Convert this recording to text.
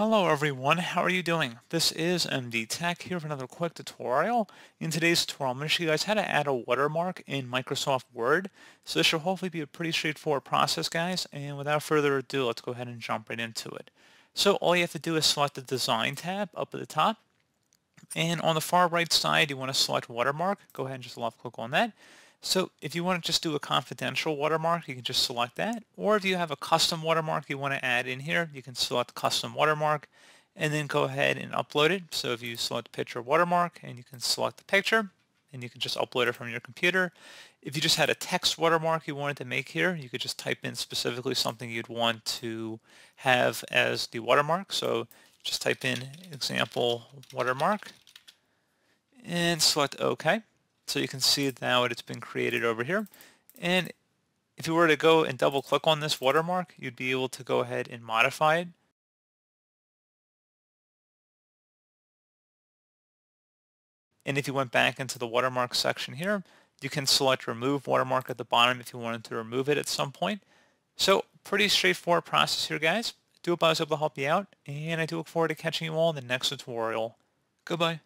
Hello everyone, how are you doing? This is MD Tech here for another quick tutorial. In today's tutorial, I'm going to show you guys how to add a watermark in Microsoft Word. So this should hopefully be a pretty straightforward process, guys, and without further ado, let's go ahead and jump right into it. So all you have to do is select the Design tab up at the top, and on the far right side, you want to select Watermark. Go ahead and just left-click on that. So if you want to just do a confidential watermark, you can just select that. Or if you have a custom watermark you want to add in here, you can select custom watermark and then go ahead and upload it. So if you select picture watermark and you can select the picture and you can just upload it from your computer. If you just had a text watermark you wanted to make here, you could just type in specifically something you'd want to have as the watermark. So just type in example watermark and select OK. So you can see now it's been created over here. And if you were to go and double click on this watermark, you'd be able to go ahead and modify it. And if you went back into the watermark section here, you can select remove watermark at the bottom if you wanted to remove it at some point. So pretty straightforward process here, guys. Do hope I was able to help you out, and I do look forward to catching you all in the next tutorial. Goodbye.